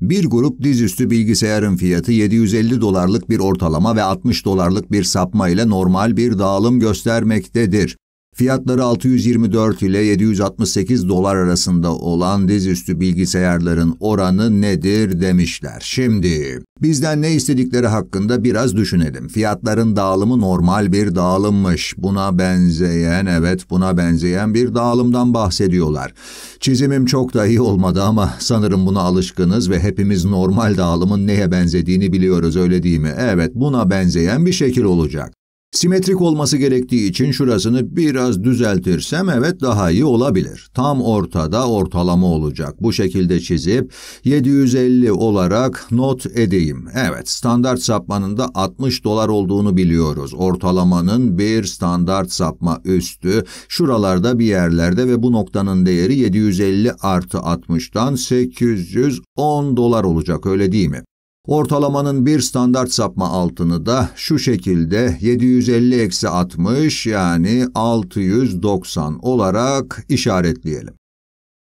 Bir grup dizüstü bilgisayarın fiyatı 750 dolarlık bir ortalama ve 60 dolarlık bir sapma ile normal bir dağılım göstermektedir. Fiyatları 624 ile 768 dolar arasında olan dizüstü bilgisayarların oranı nedir demişler. Şimdi bizden ne istedikleri hakkında biraz düşünelim. Fiyatların dağılımı normal bir dağılımmış. Buna benzeyen, evet buna benzeyen bir dağılımdan bahsediyorlar. Çizimim çok da iyi olmadı ama sanırım buna alışkınız ve hepimiz normal dağılımın neye benzediğini biliyoruz öyle değil mi? Evet buna benzeyen bir şekil olacak. Simetrik olması gerektiği için şurasını biraz düzeltirsem evet daha iyi olabilir. Tam ortada ortalama olacak. Bu şekilde çizip 750 olarak not edeyim. Evet standart sapmanın da 60 dolar olduğunu biliyoruz. Ortalamanın bir standart sapma üstü şuralarda bir yerlerde ve bu noktanın değeri 750 artı 60'dan 810 dolar olacak öyle değil mi? Ortalamanın bir standart sapma altını da şu şekilde 750-60 yani 690 olarak işaretleyelim.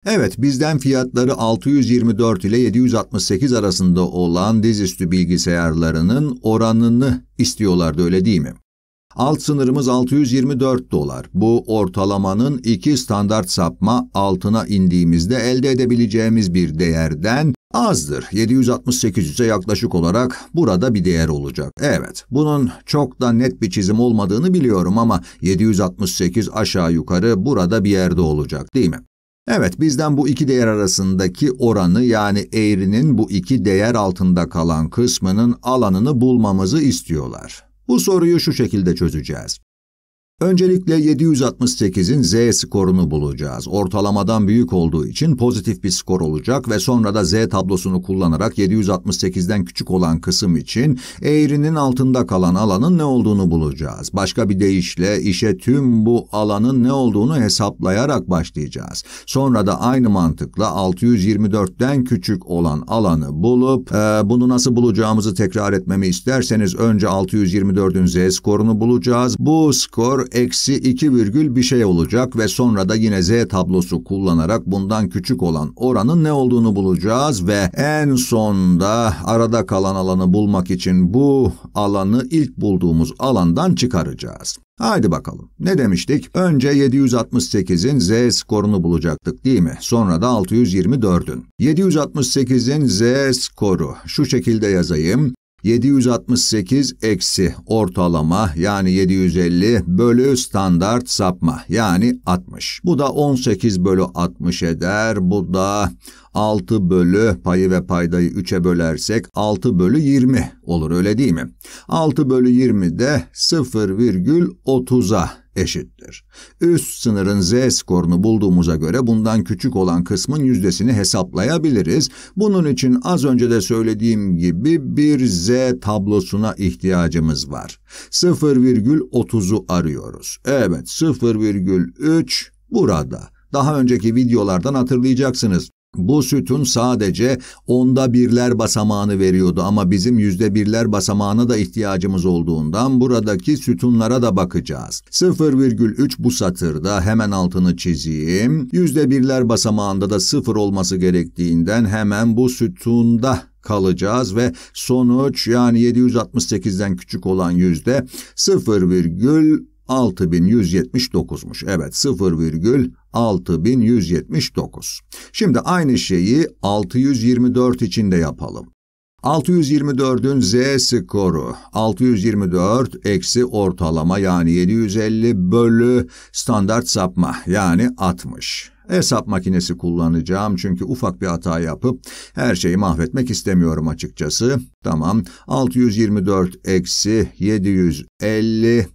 Evet bizden fiyatları 624 ile 768 arasında olan dizüstü bilgisayarlarının oranını istiyorlardı öyle değil mi? Alt sınırımız 624 dolar. Bu ortalamanın iki standart sapma altına indiğimizde elde edebileceğimiz bir değerden azdır. 768'e yaklaşık olarak burada bir değer olacak. Evet, bunun çok da net bir çizim olmadığını biliyorum ama 768 aşağı yukarı burada bir yerde olacak değil mi? Evet, bizden bu iki değer arasındaki oranı yani eğrinin bu iki değer altında kalan kısmının alanını bulmamızı istiyorlar. Bu soruyu şu şekilde çözeceğiz. Öncelikle 768'in Z skorunu bulacağız. Ortalamadan büyük olduğu için pozitif bir skor olacak ve sonra da Z tablosunu kullanarak 768'den küçük olan kısım için eğrinin altında kalan alanın ne olduğunu bulacağız. Başka bir deyişle işe tüm bu alanın ne olduğunu hesaplayarak başlayacağız. Sonra da aynı mantıkla 624'den küçük olan alanı bulup e, bunu nasıl bulacağımızı tekrar etmemi isterseniz önce 624'ün Z skorunu bulacağız. Bu skor eksi 2 virgül bir şey olacak ve sonra da yine z tablosu kullanarak bundan küçük olan oranın ne olduğunu bulacağız ve en sonda arada kalan alanı bulmak için bu alanı ilk bulduğumuz alandan çıkaracağız. Haydi bakalım. Ne demiştik? Önce 768'in Z skorunu bulacaktık değil mi? Sonra da 624'ün. 768'in Z skoru. Şu şekilde yazayım. 768 eksi ortalama yani 750 bölü standart sapma yani 60. Bu da 18 bölü 60 eder. Bu da 6 bölü payı ve paydayı 3'e bölersek 6 bölü 20 olur öyle değil mi? 6 bölü 20 de 0,30'a eşittir. Üst sınırın z skorunu bulduğumuza göre bundan küçük olan kısmın yüzdesini hesaplayabiliriz. Bunun için az önce de söylediğim gibi bir z tablosuna ihtiyacımız var. 0,30'u arıyoruz. Evet 0,3 burada. Daha önceki videolardan hatırlayacaksınız. Bu sütun sadece onda birler basamağını veriyordu ama bizim yüzde birler basamağına da ihtiyacımız olduğundan buradaki sütunlara da bakacağız. 0,3 bu satırda hemen altını çizeyim. Yüzde birler basamağında da sıfır olması gerektiğinden hemen bu sütunda kalacağız ve sonuç yani 768'den küçük olan yüzde 0, 6179'muş. Evet 0,6179. Şimdi aynı şeyi 624 için de yapalım. 624'ün Z skoru 624 eksi ortalama yani 750 bölü standart sapma yani 60. Hesap makinesi kullanacağım çünkü ufak bir hata yapıp her şeyi mahvetmek istemiyorum açıkçası. Tamam 624 eksi 750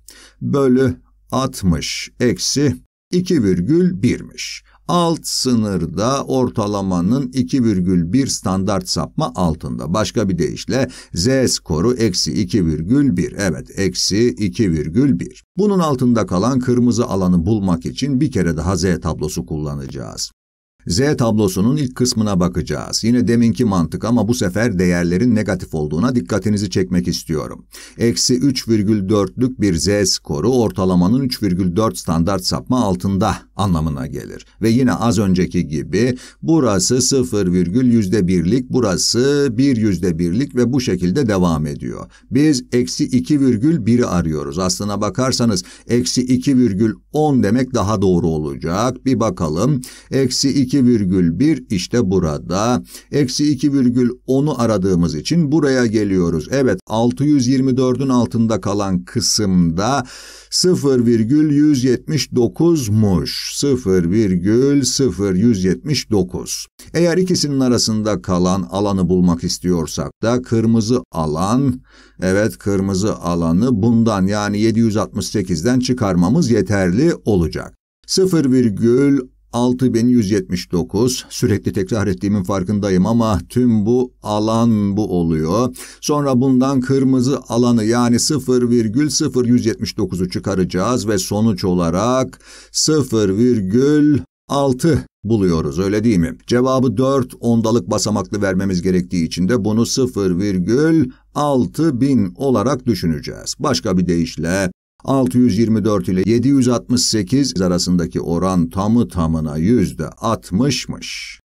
bölü 60 eksi 2,1'miş. Alt sınırda ortalamanın 2,1 standart sapma altında. Başka bir deyişle Z skoru eksi 2,1. Evet eksi 2,1. Bunun altında kalan kırmızı alanı bulmak için bir kere daha Z tablosu kullanacağız. Z tablosunun ilk kısmına bakacağız. Yine deminki mantık ama bu sefer değerlerin negatif olduğuna dikkatinizi çekmek istiyorum. Eksi 3,4'lük bir Z skoru ortalamanın 3,4 standart sapma altında anlamına gelir. Ve yine az önceki gibi burası 0,1'lik, burası 1 %1'lik ve bu şekilde devam ediyor. Biz eksi 2,1'i arıyoruz. Aslına bakarsanız eksi 2,10 demek daha doğru olacak. Bir bakalım. Eksi 2 2,1 işte burada. Eksi 2,10'u aradığımız için buraya geliyoruz. Evet 624'ün altında kalan kısımda 0,179'muş. 0,0179. Eğer ikisinin arasında kalan alanı bulmak istiyorsak da kırmızı alan, evet kırmızı alanı bundan yani 768'den çıkarmamız yeterli olacak. 0,10 6179 sürekli tekrar ettiğimin farkındayım ama tüm bu alan bu oluyor. Sonra bundan kırmızı alanı yani 0,0179'u çıkaracağız ve sonuç olarak 0,6 buluyoruz öyle değil mi? Cevabı 4 ondalık basamaklı vermemiz gerektiği için de bunu 0,6000 olarak düşüneceğiz. Başka bir deyişle 624 ile 768 arasındaki oran tamı tamına yüzde %60'mış.